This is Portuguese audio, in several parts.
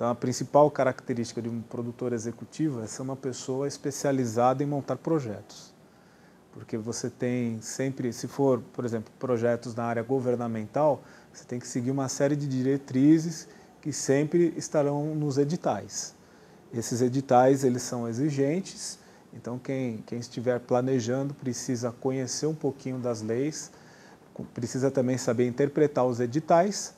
Então, a principal característica de um produtor executivo é ser uma pessoa especializada em montar projetos. Porque você tem sempre, se for, por exemplo, projetos na área governamental, você tem que seguir uma série de diretrizes que sempre estarão nos editais. Esses editais, eles são exigentes, então quem, quem estiver planejando precisa conhecer um pouquinho das leis, precisa também saber interpretar os editais,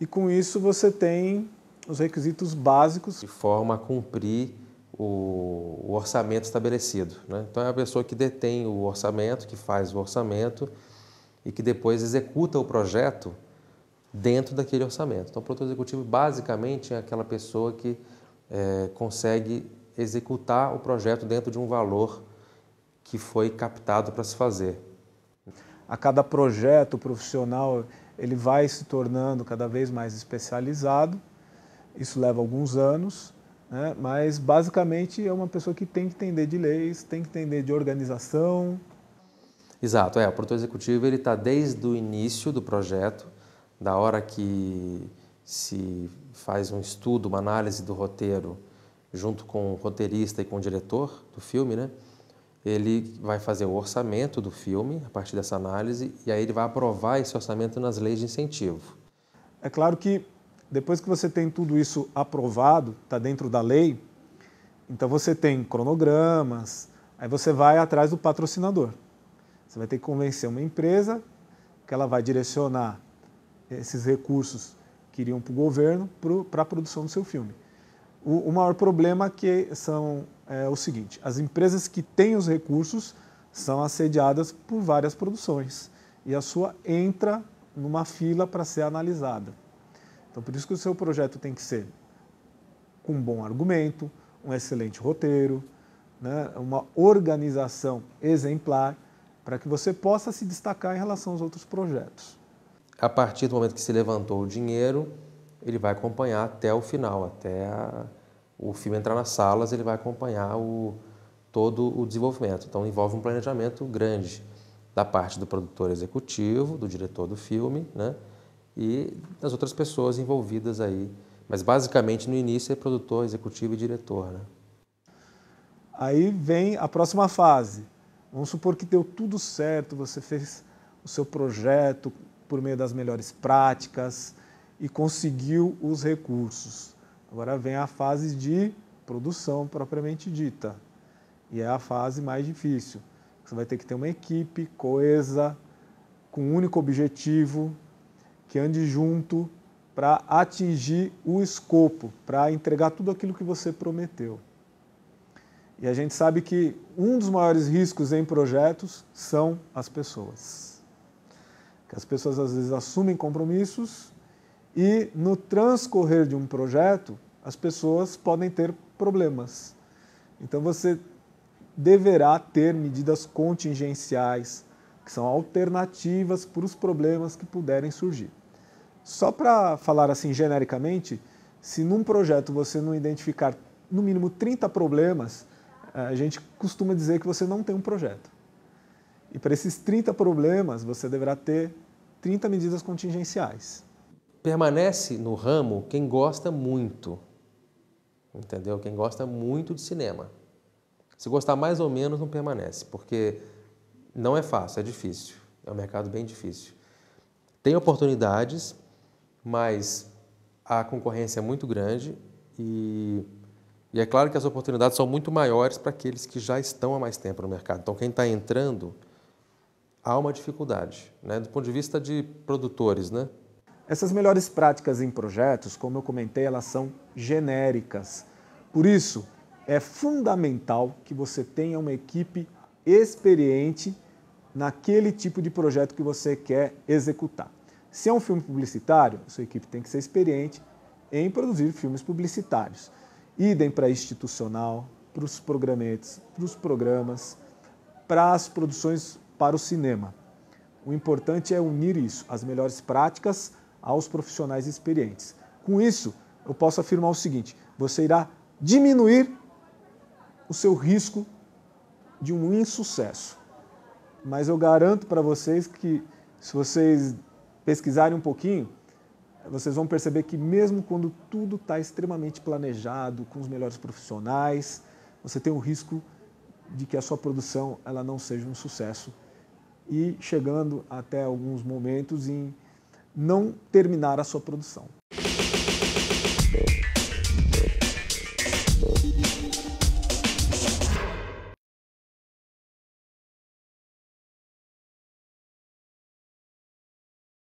e com isso você tem os requisitos básicos. De forma a cumprir o, o orçamento estabelecido. Né? Então é a pessoa que detém o orçamento, que faz o orçamento e que depois executa o projeto dentro daquele orçamento. Então, o produtor executivo basicamente é aquela pessoa que é, consegue executar o projeto dentro de um valor que foi captado para se fazer. A cada projeto profissional ele vai se tornando cada vez mais especializado isso leva alguns anos, né? mas basicamente é uma pessoa que tem que entender de leis, tem que entender de organização. Exato, é. O produtor executivo ele está desde o início do projeto, da hora que se faz um estudo, uma análise do roteiro, junto com o roteirista e com o diretor do filme, né? Ele vai fazer o orçamento do filme a partir dessa análise e aí ele vai aprovar esse orçamento nas leis de incentivo. É claro que depois que você tem tudo isso aprovado, está dentro da lei, então você tem cronogramas, aí você vai atrás do patrocinador. Você vai ter que convencer uma empresa que ela vai direcionar esses recursos que iriam para o governo para a produção do seu filme. O, o maior problema que são é o seguinte: as empresas que têm os recursos são assediadas por várias produções e a sua entra numa fila para ser analisada. Então, por isso que o seu projeto tem que ser com um bom argumento, um excelente roteiro, né, uma organização exemplar, para que você possa se destacar em relação aos outros projetos. A partir do momento que se levantou o dinheiro, ele vai acompanhar até o final, até a, o filme entrar nas salas, ele vai acompanhar o, todo o desenvolvimento. Então, envolve um planejamento grande da parte do produtor executivo, do diretor do filme, né? e das outras pessoas envolvidas aí. Mas basicamente no início é produtor, executivo e diretor. Né? Aí vem a próxima fase. Vamos supor que deu tudo certo, você fez o seu projeto por meio das melhores práticas e conseguiu os recursos. Agora vem a fase de produção propriamente dita. E é a fase mais difícil. Você vai ter que ter uma equipe coesa, com um único objetivo, que ande junto para atingir o escopo, para entregar tudo aquilo que você prometeu. E a gente sabe que um dos maiores riscos em projetos são as pessoas. Que as pessoas às vezes assumem compromissos e no transcorrer de um projeto, as pessoas podem ter problemas. Então você deverá ter medidas contingenciais, que são alternativas para os problemas que puderem surgir. Só para falar assim genericamente, se num projeto você não identificar no mínimo 30 problemas, eh, a gente costuma dizer que você não tem um projeto. E para esses 30 problemas, você deverá ter 30 medidas contingenciais. Permanece no ramo quem gosta muito, entendeu? Quem gosta muito de cinema. Se gostar mais ou menos, não permanece, porque não é fácil, é difícil. É um mercado bem difícil. Tem oportunidades, mas a concorrência é muito grande e, e é claro que as oportunidades são muito maiores para aqueles que já estão há mais tempo no mercado. Então, quem está entrando, há uma dificuldade, né? do ponto de vista de produtores. Né? Essas melhores práticas em projetos, como eu comentei, elas são genéricas. Por isso, é fundamental que você tenha uma equipe experiente naquele tipo de projeto que você quer executar. Se é um filme publicitário, sua equipe tem que ser experiente em produzir filmes publicitários. Idem para institucional, para os programetes, para os programas, para as produções para o cinema. O importante é unir isso, as melhores práticas, aos profissionais experientes. Com isso, eu posso afirmar o seguinte: você irá diminuir o seu risco de um insucesso. Mas eu garanto para vocês que se vocês pesquisarem um pouquinho, vocês vão perceber que mesmo quando tudo está extremamente planejado, com os melhores profissionais, você tem o risco de que a sua produção ela não seja um sucesso e chegando até alguns momentos em não terminar a sua produção.